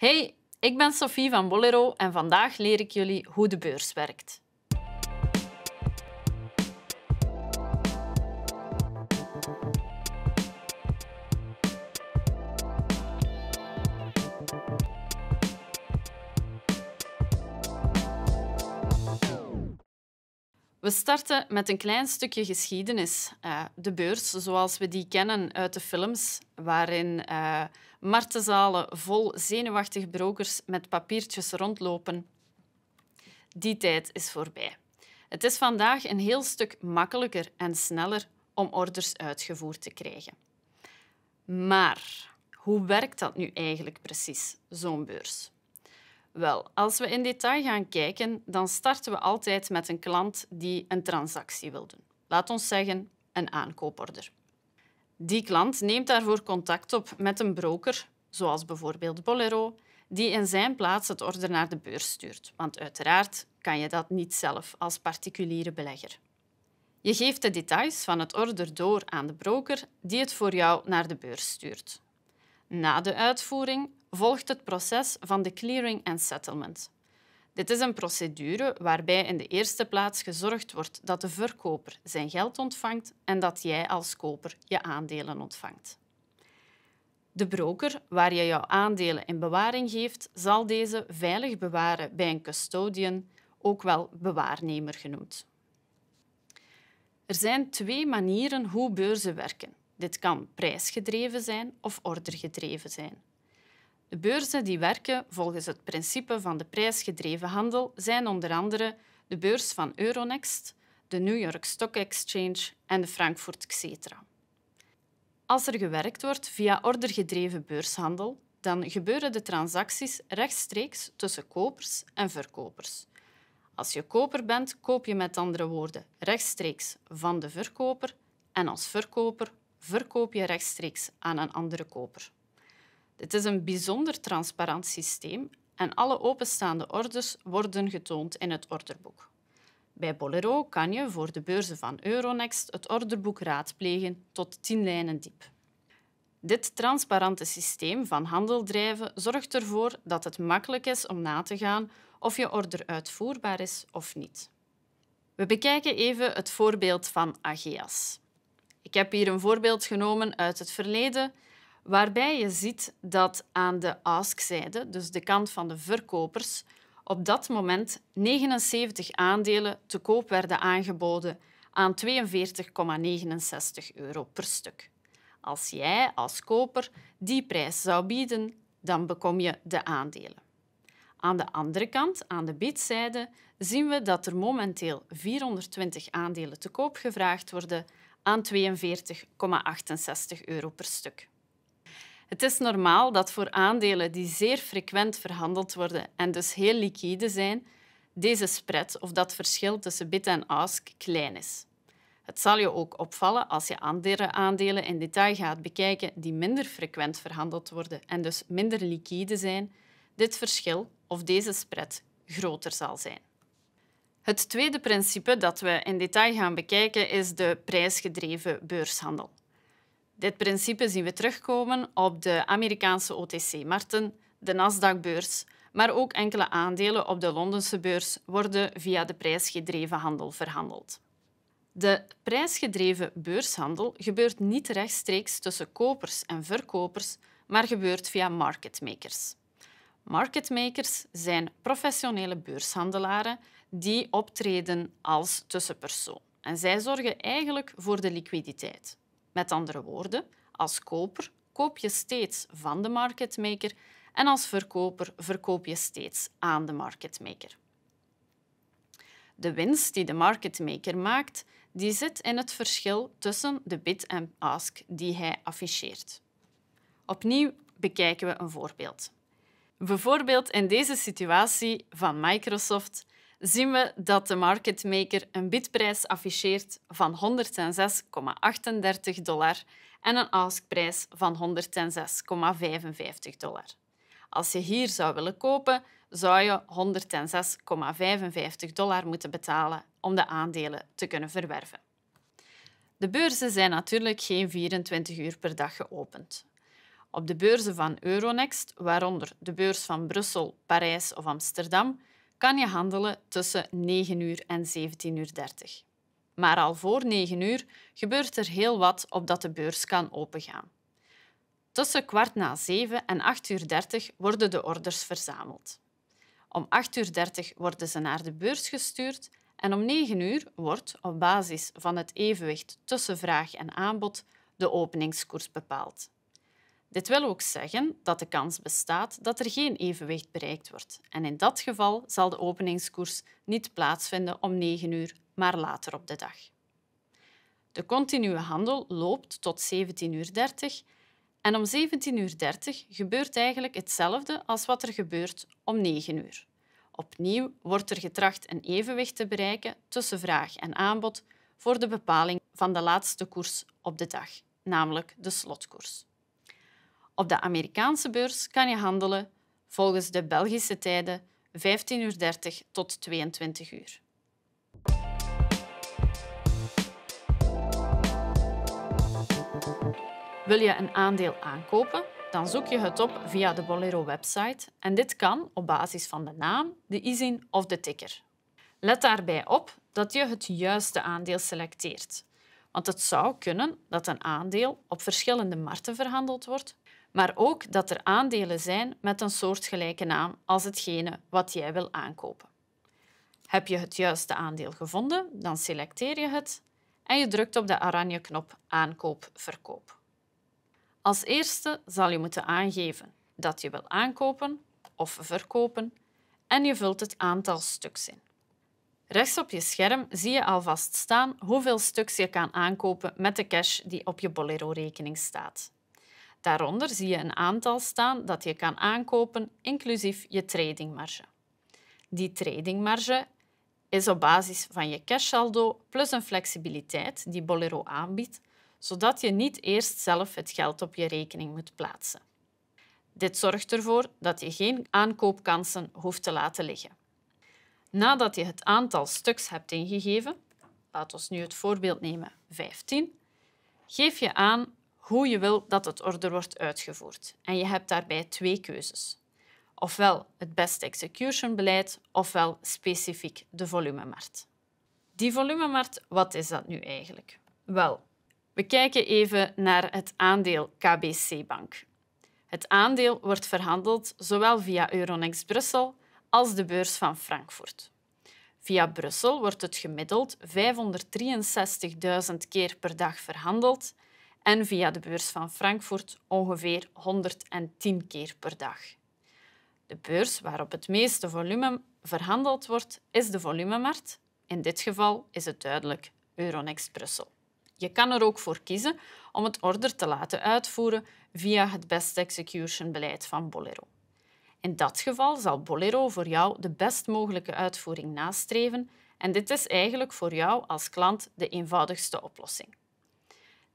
Hey, ik ben Sophie van Bolero en vandaag leer ik jullie hoe de beurs werkt. We starten met een klein stukje geschiedenis. Eh, de beurs, zoals we die kennen uit de films, waarin eh, martenzalen vol zenuwachtig brokers met papiertjes rondlopen. Die tijd is voorbij. Het is vandaag een heel stuk makkelijker en sneller om orders uitgevoerd te krijgen. Maar hoe werkt dat nu eigenlijk precies, zo'n beurs? Wel, als we in detail gaan kijken, dan starten we altijd met een klant die een transactie wil doen. Laat ons zeggen, een aankooporder. Die klant neemt daarvoor contact op met een broker, zoals bijvoorbeeld Bolero, die in zijn plaats het order naar de beurs stuurt. Want uiteraard kan je dat niet zelf als particuliere belegger. Je geeft de details van het order door aan de broker die het voor jou naar de beurs stuurt. Na de uitvoering volgt het proces van de clearing en settlement, dit is een procedure waarbij in de eerste plaats gezorgd wordt dat de verkoper zijn geld ontvangt en dat jij als koper je aandelen ontvangt. De broker waar je jouw aandelen in bewaring geeft, zal deze veilig bewaren bij een custodian, ook wel bewaarnemer genoemd. Er zijn twee manieren hoe beurzen werken. Dit kan prijsgedreven zijn of ordergedreven zijn. De beurzen die werken volgens het principe van de prijsgedreven handel zijn onder andere de beurs van Euronext, de New York Stock Exchange en de Frankfurt Xetra. Als er gewerkt wordt via ordergedreven beurshandel, dan gebeuren de transacties rechtstreeks tussen kopers en verkopers. Als je koper bent, koop je met andere woorden rechtstreeks van de verkoper en als verkoper verkoop je rechtstreeks aan een andere koper. Het is een bijzonder transparant systeem en alle openstaande orders worden getoond in het orderboek. Bij Bolero kan je voor de beurzen van Euronext het orderboek raadplegen tot 10 lijnen diep. Dit transparante systeem van handeldrijven zorgt ervoor dat het makkelijk is om na te gaan of je order uitvoerbaar is of niet. We bekijken even het voorbeeld van Ageas. Ik heb hier een voorbeeld genomen uit het verleden waarbij je ziet dat aan de ask-zijde, dus de kant van de verkopers, op dat moment 79 aandelen te koop werden aangeboden aan 42,69 euro per stuk. Als jij als koper die prijs zou bieden, dan bekom je de aandelen. Aan de andere kant, aan de bidzijde, zien we dat er momenteel 420 aandelen te koop gevraagd worden aan 42,68 euro per stuk. Het is normaal dat voor aandelen die zeer frequent verhandeld worden en dus heel liquide zijn, deze spread of dat verschil tussen bid en ask klein is. Het zal je ook opvallen als je andere aandelen in detail gaat bekijken die minder frequent verhandeld worden en dus minder liquide zijn, dit verschil of deze spread groter zal zijn. Het tweede principe dat we in detail gaan bekijken is de prijsgedreven beurshandel. Dit principe zien we terugkomen op de Amerikaanse OTC-markten, de Nasdaq-beurs, maar ook enkele aandelen op de Londense beurs worden via de prijsgedreven handel verhandeld. De prijsgedreven beurshandel gebeurt niet rechtstreeks tussen kopers en verkopers, maar gebeurt via marketmakers. Marketmakers zijn professionele beurshandelaren die optreden als tussenpersoon. En zij zorgen eigenlijk voor de liquiditeit. Met andere woorden, als koper koop je steeds van de marketmaker en als verkoper verkoop je steeds aan de marketmaker. De winst die de marketmaker maakt, die zit in het verschil tussen de bid en ask die hij afficheert. Opnieuw bekijken we een voorbeeld. Bijvoorbeeld in deze situatie van Microsoft zien we dat de marketmaker een bidprijs afficheert van 106,38 dollar en een askprijs van 106,55 dollar. Als je hier zou willen kopen, zou je 106,55 dollar moeten betalen om de aandelen te kunnen verwerven. De beurzen zijn natuurlijk geen 24 uur per dag geopend. Op de beurzen van Euronext, waaronder de beurs van Brussel, Parijs of Amsterdam, kan je handelen tussen 9 uur en 17.30 uur. 30. Maar al voor 9 uur gebeurt er heel wat opdat de beurs kan opengaan. Tussen kwart na 7 en 8.30 uur 30 worden de orders verzameld. Om 8.30 uur 30 worden ze naar de beurs gestuurd en om 9 uur wordt, op basis van het evenwicht tussen vraag en aanbod, de openingskoers bepaald. Dit wil ook zeggen dat de kans bestaat dat er geen evenwicht bereikt wordt. En in dat geval zal de openingskoers niet plaatsvinden om 9 uur, maar later op de dag. De continue handel loopt tot 17.30 uur en om 17.30 uur gebeurt eigenlijk hetzelfde als wat er gebeurt om 9 uur. Opnieuw wordt er getracht een evenwicht te bereiken tussen vraag en aanbod voor de bepaling van de laatste koers op de dag, namelijk de slotkoers. Op de Amerikaanse beurs kan je handelen volgens de Belgische tijden 15.30 uur tot 22 uur. Wil je een aandeel aankopen? Dan zoek je het op via de Bolero-website en dit kan op basis van de naam, de ISIN of de ticker. Let daarbij op dat je het juiste aandeel selecteert, want het zou kunnen dat een aandeel op verschillende markten verhandeld wordt, maar ook dat er aandelen zijn met een soortgelijke naam als hetgene wat jij wil aankopen. Heb je het juiste aandeel gevonden, dan selecteer je het en je drukt op de oranje knop Aankoop-Verkoop. Als eerste zal je moeten aangeven dat je wil aankopen of verkopen en je vult het aantal stuks in. Rechts op je scherm zie je alvast staan hoeveel stuks je kan aankopen met de cash die op je Bolero-rekening staat. Daaronder zie je een aantal staan dat je kan aankopen, inclusief je tradingmarge. Die tradingmarge is op basis van je cashsaldo plus een flexibiliteit die Bolero aanbiedt, zodat je niet eerst zelf het geld op je rekening moet plaatsen. Dit zorgt ervoor dat je geen aankoopkansen hoeft te laten liggen. Nadat je het aantal stuks hebt ingegeven, laten we nu het voorbeeld nemen 15, geef je aan hoe je wil dat het order wordt uitgevoerd. En je hebt daarbij twee keuzes. Ofwel het best execution beleid, ofwel specifiek de volumemarkt. Die volumemarkt, wat is dat nu eigenlijk? Wel, we kijken even naar het aandeel KBC Bank. Het aandeel wordt verhandeld zowel via Euronext Brussel als de beurs van Frankfurt. Via Brussel wordt het gemiddeld 563.000 keer per dag verhandeld en via de beurs van Frankfurt ongeveer 110 keer per dag. De beurs waarop het meeste volume verhandeld wordt, is de volumemarkt. In dit geval is het duidelijk Euronext Brussel. Je kan er ook voor kiezen om het order te laten uitvoeren via het best execution beleid van Bolero. In dat geval zal Bolero voor jou de best mogelijke uitvoering nastreven en dit is eigenlijk voor jou als klant de eenvoudigste oplossing.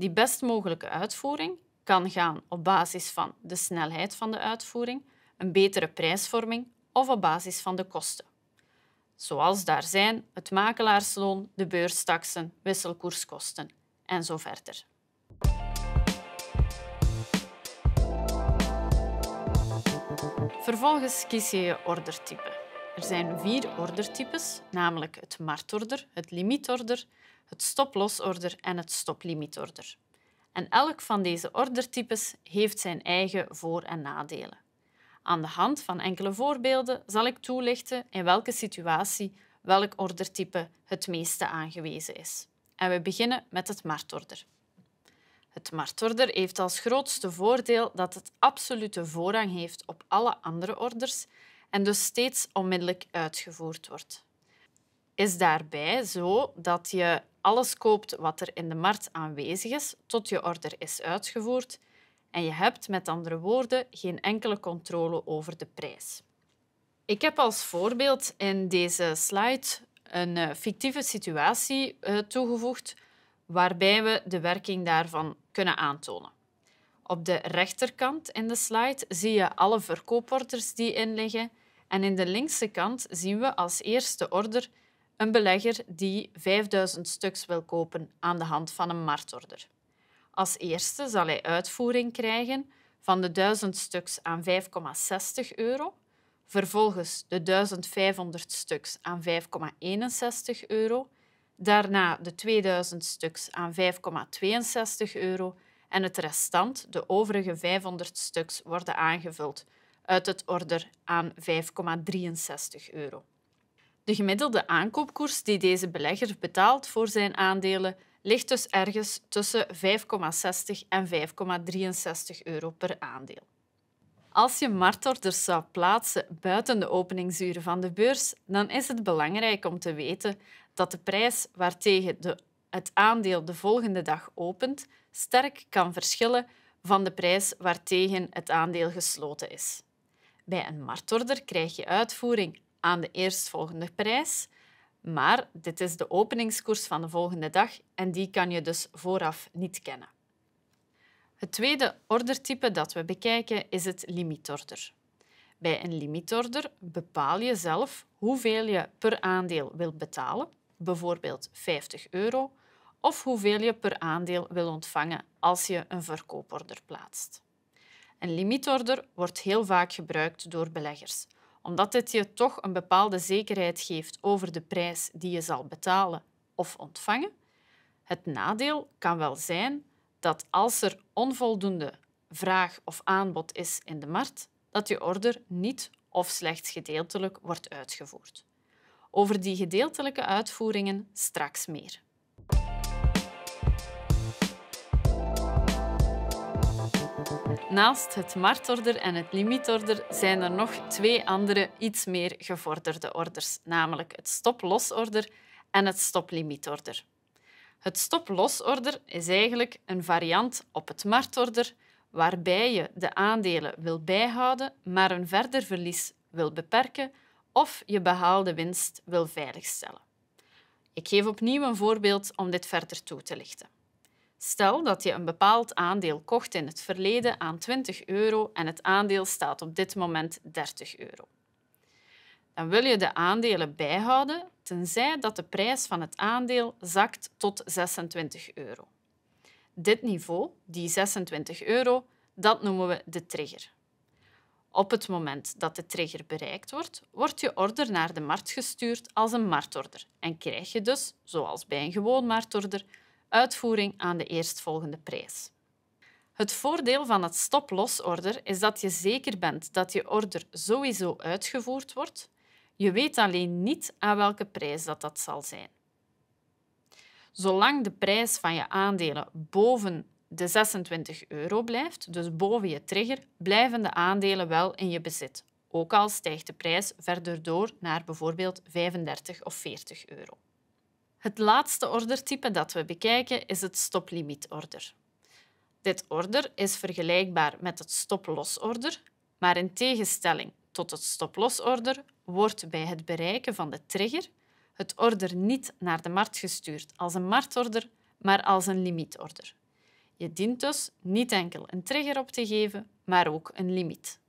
Die best mogelijke uitvoering kan gaan op basis van de snelheid van de uitvoering, een betere prijsvorming of op basis van de kosten. Zoals daar zijn het makelaarsloon, de beurstaksen, wisselkoerskosten en zo verder. Vervolgens kies je je ordertype. Er zijn vier ordertypes, namelijk het marktorder, het limietorder, het stoplosorder en het stoplimietorder. En elk van deze ordertypes heeft zijn eigen voor- en nadelen. Aan de hand van enkele voorbeelden zal ik toelichten in welke situatie welk ordertype het meeste aangewezen is. En we beginnen met het martorder. Het martorder heeft als grootste voordeel dat het absolute voorrang heeft op alle andere orders en dus steeds onmiddellijk uitgevoerd wordt. Is daarbij zo dat je alles koopt wat er in de markt aanwezig is tot je order is uitgevoerd en je hebt met andere woorden geen enkele controle over de prijs. Ik heb als voorbeeld in deze slide een eh, fictieve situatie eh, toegevoegd waarbij we de werking daarvan kunnen aantonen. Op de rechterkant in de slide zie je alle verkooporders die inliggen en in de linkse kant zien we als eerste order een belegger die 5000 stuks wil kopen aan de hand van een marktorder. Als eerste zal hij uitvoering krijgen van de 1000 stuks aan 5,60 euro, vervolgens de 1500 stuks aan 5,61 euro, daarna de 2000 stuks aan 5,62 euro en het restant, de overige 500 stuks, worden aangevuld uit het order aan 5,63 euro. De gemiddelde aankoopkoers die deze belegger betaalt voor zijn aandelen ligt dus ergens tussen 5,60 en 5,63 euro per aandeel. Als je marktorders zou plaatsen buiten de openingsuren van de beurs, dan is het belangrijk om te weten dat de prijs waartegen de, het aandeel de volgende dag opent sterk kan verschillen van de prijs waartegen het aandeel gesloten is. Bij een marktorder krijg je uitvoering aan de eerstvolgende prijs. Maar dit is de openingskoers van de volgende dag en die kan je dus vooraf niet kennen. Het tweede ordertype dat we bekijken is het limietorder. Bij een limietorder bepaal je zelf hoeveel je per aandeel wilt betalen, bijvoorbeeld 50 euro, of hoeveel je per aandeel wil ontvangen als je een verkooporder plaatst. Een limietorder wordt heel vaak gebruikt door beleggers omdat dit je toch een bepaalde zekerheid geeft over de prijs die je zal betalen of ontvangen. Het nadeel kan wel zijn dat als er onvoldoende vraag of aanbod is in de markt, dat je order niet of slechts gedeeltelijk wordt uitgevoerd. Over die gedeeltelijke uitvoeringen straks meer. Naast het marktorder en het limietorder zijn er nog twee andere iets meer gevorderde orders, namelijk het stoplosorder en het stoplimietorder. Het stoplosorder is eigenlijk een variant op het marktorder waarbij je de aandelen wil bijhouden, maar een verder verlies wil beperken of je behaalde winst wil veiligstellen. Ik geef opnieuw een voorbeeld om dit verder toe te lichten. Stel dat je een bepaald aandeel kocht in het verleden aan 20 euro en het aandeel staat op dit moment 30 euro. Dan wil je de aandelen bijhouden, tenzij dat de prijs van het aandeel zakt tot 26 euro. Dit niveau, die 26 euro, dat noemen we de trigger. Op het moment dat de trigger bereikt wordt, wordt je order naar de markt gestuurd als een marktorder en krijg je dus, zoals bij een gewoon marktorder, uitvoering aan de eerstvolgende prijs. Het voordeel van het stop-losorder is dat je zeker bent dat je order sowieso uitgevoerd wordt. Je weet alleen niet aan welke prijs dat, dat zal zijn. Zolang de prijs van je aandelen boven de 26 euro blijft, dus boven je trigger, blijven de aandelen wel in je bezit. Ook al stijgt de prijs verder door naar bijvoorbeeld 35 of 40 euro. Het laatste ordertype dat we bekijken is het stoplimietorder. Dit order is vergelijkbaar met het stoplosorder, maar in tegenstelling tot het stoplosorder wordt bij het bereiken van de trigger het order niet naar de markt gestuurd als een marktorder, maar als een limietorder. Je dient dus niet enkel een trigger op te geven, maar ook een limiet.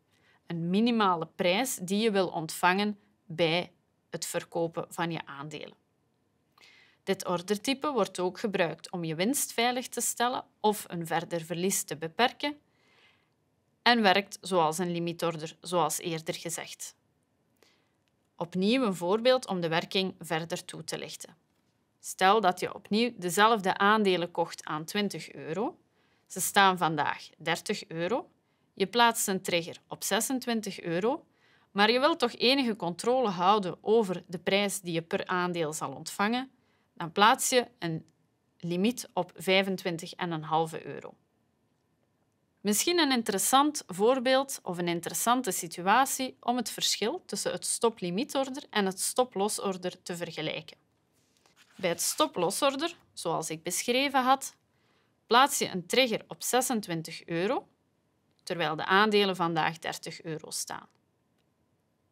Een minimale prijs die je wil ontvangen bij het verkopen van je aandelen. Dit ordertype wordt ook gebruikt om je winst veilig te stellen of een verder verlies te beperken en werkt zoals een limietorder, zoals eerder gezegd. Opnieuw een voorbeeld om de werking verder toe te lichten. Stel dat je opnieuw dezelfde aandelen kocht aan 20 euro. Ze staan vandaag 30 euro. Je plaatst een trigger op 26 euro, maar je wilt toch enige controle houden over de prijs die je per aandeel zal ontvangen dan plaats je een limiet op 25,5 euro. Misschien een interessant voorbeeld of een interessante situatie om het verschil tussen het stoplimietorder en het stoplosorder te vergelijken. Bij het stoplosorder, zoals ik beschreven had, plaats je een trigger op 26 euro, terwijl de aandelen vandaag 30 euro staan.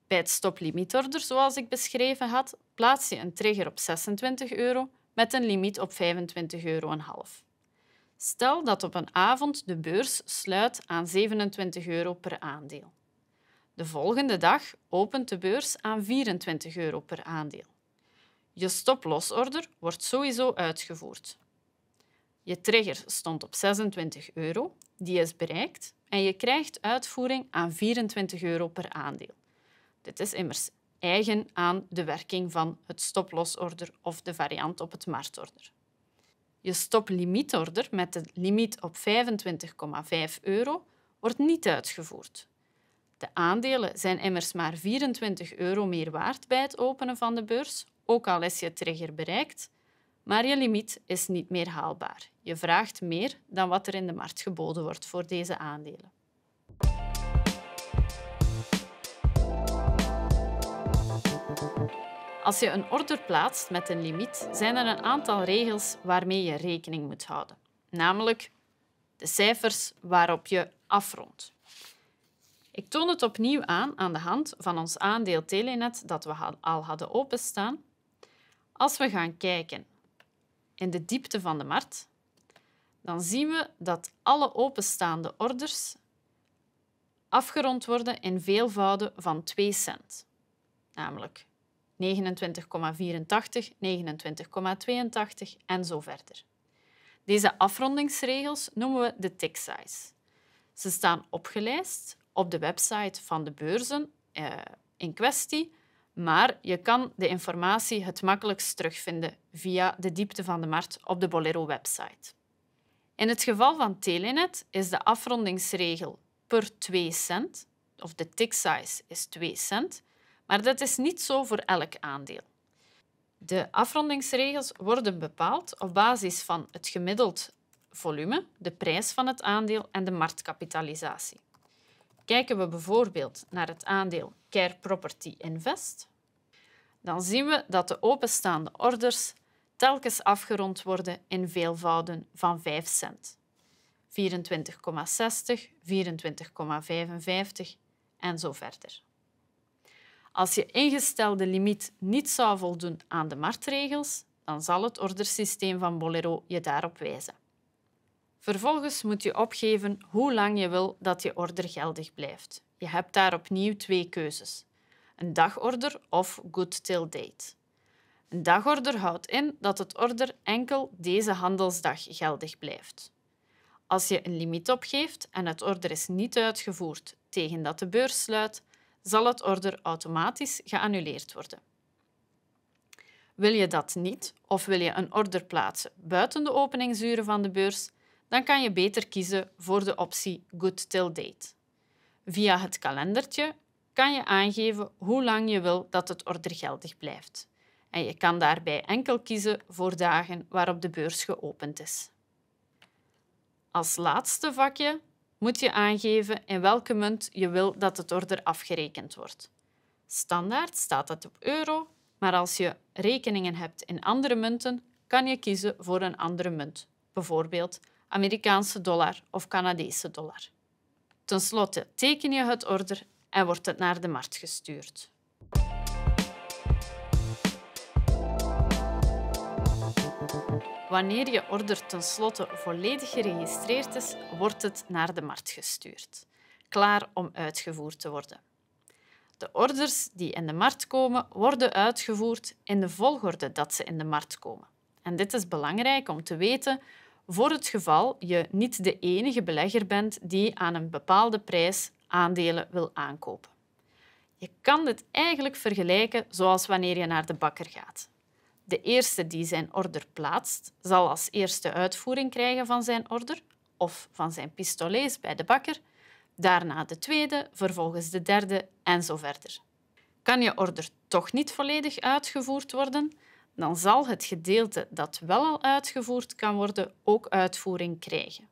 Bij het stoplimietorder zoals ik beschreven had, plaats je een trigger op 26 euro met een limiet op 25 euro. Stel dat op een avond de beurs sluit aan 27 euro per aandeel. De volgende dag opent de beurs aan 24 euro per aandeel. Je stoplosorder wordt sowieso uitgevoerd. Je trigger stond op 26 euro, die is bereikt en je krijgt uitvoering aan 24 euro per aandeel. Dit is immers eigen aan de werking van het stoplosorder of de variant op het marktorder. Je stoplimietorder met de limiet op 25,5 euro wordt niet uitgevoerd. De aandelen zijn immers maar 24 euro meer waard bij het openen van de beurs, ook al is je trigger bereikt, maar je limiet is niet meer haalbaar. Je vraagt meer dan wat er in de markt geboden wordt voor deze aandelen. Als je een order plaatst met een limiet, zijn er een aantal regels waarmee je rekening moet houden. Namelijk de cijfers waarop je afrondt. Ik toon het opnieuw aan aan de hand van ons aandeel Telenet dat we al hadden openstaan. Als we gaan kijken in de diepte van de markt, dan zien we dat alle openstaande orders afgerond worden in veelvouden van 2 cent. Namelijk 29,84, 29,82 en zo verder. Deze afrondingsregels noemen we de tick size. Ze staan opgelijst op de website van de beurzen eh, in kwestie, maar je kan de informatie het makkelijkst terugvinden via de diepte van de markt op de Bolero-website. In het geval van Telenet is de afrondingsregel per 2 cent, of de tick size is 2 cent, maar dat is niet zo voor elk aandeel. De afrondingsregels worden bepaald op basis van het gemiddeld volume, de prijs van het aandeel en de marktkapitalisatie. Kijken we bijvoorbeeld naar het aandeel Care Property Invest, dan zien we dat de openstaande orders telkens afgerond worden in veelvouden van 5 cent. 24,60, 24,55 en zo verder. Als je ingestelde limiet niet zou voldoen aan de marktregels, dan zal het ordersysteem van Bolero je daarop wijzen. Vervolgens moet je opgeven hoe lang je wil dat je order geldig blijft. Je hebt daar opnieuw twee keuzes. Een dagorder of good till date. Een dagorder houdt in dat het order enkel deze handelsdag geldig blijft. Als je een limiet opgeeft en het order is niet uitgevoerd tegen dat de beurs sluit, zal het order automatisch geannuleerd worden. Wil je dat niet of wil je een order plaatsen buiten de openingsuren van de beurs, dan kan je beter kiezen voor de optie Good Till Date. Via het kalendertje kan je aangeven hoe lang je wil dat het order geldig blijft. En je kan daarbij enkel kiezen voor dagen waarop de beurs geopend is. Als laatste vakje moet je aangeven in welke munt je wil dat het order afgerekend wordt. Standaard staat dat op euro, maar als je rekeningen hebt in andere munten, kan je kiezen voor een andere munt, bijvoorbeeld Amerikaanse dollar of Canadese dollar. Ten slotte teken je het order en wordt het naar de markt gestuurd. Wanneer je order tenslotte volledig geregistreerd is, wordt het naar de markt gestuurd, klaar om uitgevoerd te worden. De orders die in de markt komen, worden uitgevoerd in de volgorde dat ze in de markt komen. En dit is belangrijk om te weten voor het geval je niet de enige belegger bent die aan een bepaalde prijs aandelen wil aankopen. Je kan dit eigenlijk vergelijken zoals wanneer je naar de bakker gaat. De eerste die zijn order plaatst, zal als eerste uitvoering krijgen van zijn order of van zijn pistolees bij de bakker, daarna de tweede, vervolgens de derde en zo verder. Kan je order toch niet volledig uitgevoerd worden, dan zal het gedeelte dat wel al uitgevoerd kan worden ook uitvoering krijgen.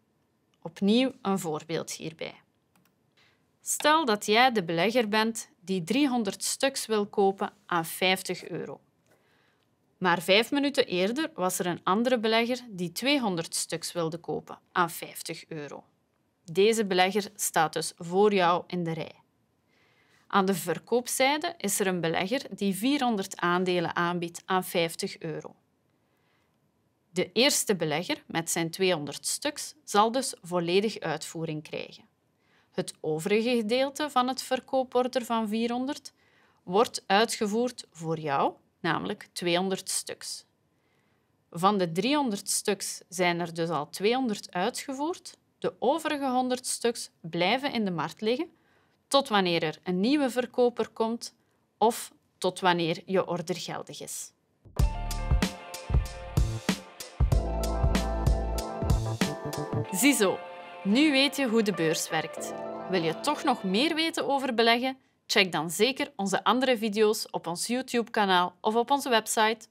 Opnieuw een voorbeeld hierbij. Stel dat jij de belegger bent die 300 stuks wil kopen aan 50 euro. Maar vijf minuten eerder was er een andere belegger die 200 stuks wilde kopen aan 50 euro. Deze belegger staat dus voor jou in de rij. Aan de verkoopzijde is er een belegger die 400 aandelen aanbiedt aan 50 euro. De eerste belegger met zijn 200 stuks zal dus volledig uitvoering krijgen. Het overige gedeelte van het verkooporder van 400 wordt uitgevoerd voor jou namelijk 200 stuks. Van de 300 stuks zijn er dus al 200 uitgevoerd. De overige 100 stuks blijven in de markt liggen tot wanneer er een nieuwe verkoper komt of tot wanneer je order geldig is. Ziezo, nu weet je hoe de beurs werkt. Wil je toch nog meer weten over beleggen? Check dan zeker onze andere video's op ons YouTube-kanaal of op onze website